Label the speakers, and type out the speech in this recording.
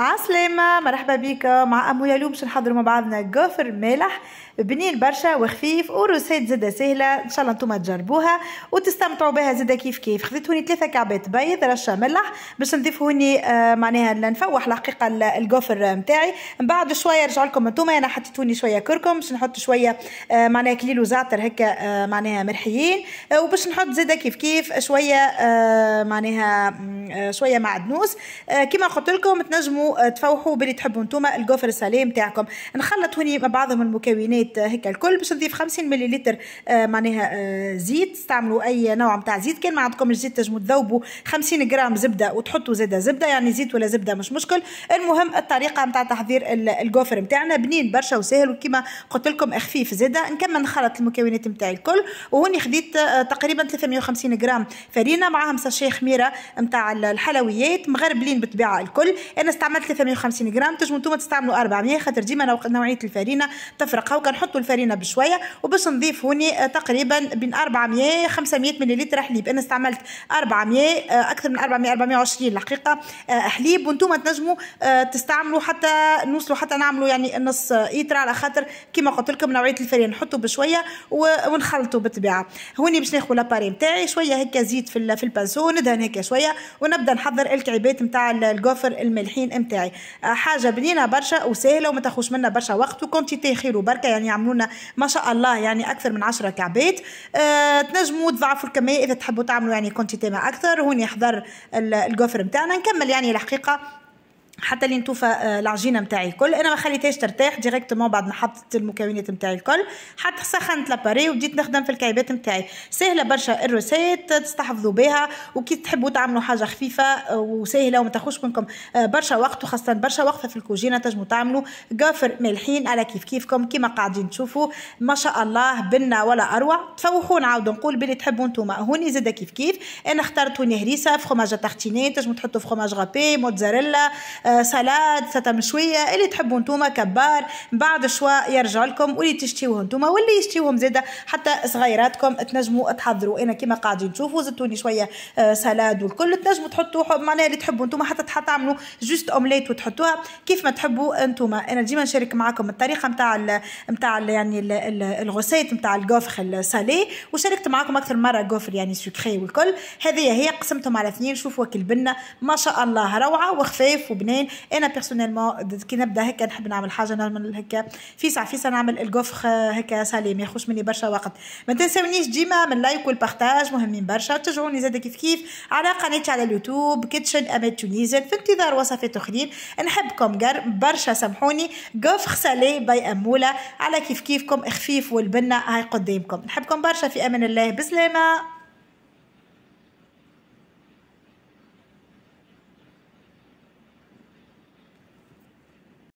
Speaker 1: عسلامة مرحبا بيكا مع أموية اليوم باش نحضروا مع بعضنا جوفر مالح بنين برشا وخفيف وروسيت زادة سهلة إن شاء الله نتوما تجربوها وتستمتعوا بها زادة كيف كيف خذيت هوني ثلاثة كعبات بيض رشه ملح باش نضيف هوني آه معناها نفوح الحقيقة الجوفر نتاعي من بعد شوية نرجع لكم نتوما أنا حطيت هوني شوية كركم باش نحط شوية آه معناها كليل وزعتر هكا آه معناها مرحيين آه وباش نحط زادة كيف كيف شوية آه معناها آه شوية معدنوس آه كما قلت لكم تنجموا تفوحوا باللي تحبوا نتوما الجوفر السالي نتاعكم نخلط هوني مع بعضهم المكونات آه، هكا الكل باش نضيف 50 مليلتر آه، معناها آه، زيت استعملوا اي نوع نتاع زيت كان ما عندكم الزيت تنجموا تذوبوا 50 جرام زبده وتحطوا زاده زبده يعني زيت ولا زبده مش مشكل المهم الطريقه نتاع تحضير الجوفر نتاعنا بنين برشا وسهل وكما قلت لكم خفيف زاده نكمل نخلط المكونات نتاعي الكل وهوني خديت تقريبا 350 جرام فرينه معاهم ساشيه خميره نتاع الحلويات مغربلين بالطبيعه الكل انا استعملت عملت 350 جرام تنجموا انتم تستعملوا 400 خاطر ديما نوعيه الفرينه تفرق هاو كنحطوا الفرينه بشويه وباش نضيف هوني آه، تقريبا بين 400 500 مليلتر حليب انا استعملت 400 آه، اكثر من 400 420 الحقيقه حليب وانتم تنجموا آه، تستعملوا حتى نوصلوا حتى نعملوا يعني نص ايتر على خاطر كيما قلت لكم نوعيه الفرينه نحطوا بشويه ونخلطوا بالطبيعه هوني باش ناخذ لاباري نتاعي شويه هكا زيت في في البانسو ندهن هكا شويه ونبدا نحضر الكعيبات نتاع الجوفر المالحين نتاعي آه، حاجه بنينه برشا وسهله وما تاخذش منا برشا وقت وكونتيتي خير وبركه يعني يعملوا لنا ما شاء الله يعني اكثر من 10 كعبات آه، تنجموا تضعفوا الكميه اذا تحبوا تعملوا يعني كونتيتي ما اكثر هوني حضر الجوفر نتاعنا نكمل يعني الحقيقه حتى اللي نتوفى العجينه آه، نتاعي الكل انا ما خليتهاش ترتاح ديريكتومون بعد ما حطيت المكونات نتاعي الكل حتى سخنت لاباري وبديت نخدم في الكعبات نتاعي سهله برشا الروسيت تستحفظوا بها وكي تحبوا تعملوا حاجه خفيفه آه، وسهله وما تاخذش منكم آه، برشا وقت وخاصه برشا وقفه في الكوجينه تجموا تعملوا قافر مالحين على كيف كيفكم كيما قاعدين تشوفوا ما شاء الله بنا ولا اروع تفوحوا نعاود نقول باللي تحبوا انتم هوني زاده كيف كيف انا اخترت هوني هريسه فخماجه تارتيني تجموا تحطوا فخماج غابي موتزاريلا آه، سلاد ستا مشويه اللي تحبوا نتوما كبار بعد شوا يرجع لكم واللي تشتيوه نتوما واللي يشتيوهم زيدا حتى صغيراتكم تنجموا تحضروا انا كما قاعدين تشوفوا زدتوني شويه آه، سلاد والكل تنجموا تحطوا معناها اللي تحبوا نتوما حتى تعملوا جوست اومليت وتحطوها كيف ما تحبوا نتوما انا ديما نشارك معكم الطريقه نتاع نتاع يعني الغسيت نتاع الجوفر السالي وشاركت معكم اكثر مره جوفر يعني سكري والكل هذه هي قسمتهم على اثنين شوفوا كي البنه ما شاء الله روعه وخفيف وبنات كمان انا بيرسونيلمون كي نبدا هكا نحب نعمل حاجه نعمل هكا فيسع فيسع نعمل الكوفخ آه، هكا سالي ما ياخذش مني برشا وقت ما تنساونيش ديما من لايك والبارتاج مهمين برشا تشجعوني زاد كيف كيف على قناتي على اليوتيوب كيتشن امال تونيزيان في انتظار وصفات اخرين نحبكم برشا سامحوني كوفخ سالي باي اموله على كيف كيفكم خفيف والبنه هاي قدامكم نحبكم برشا في امان الله بسلامه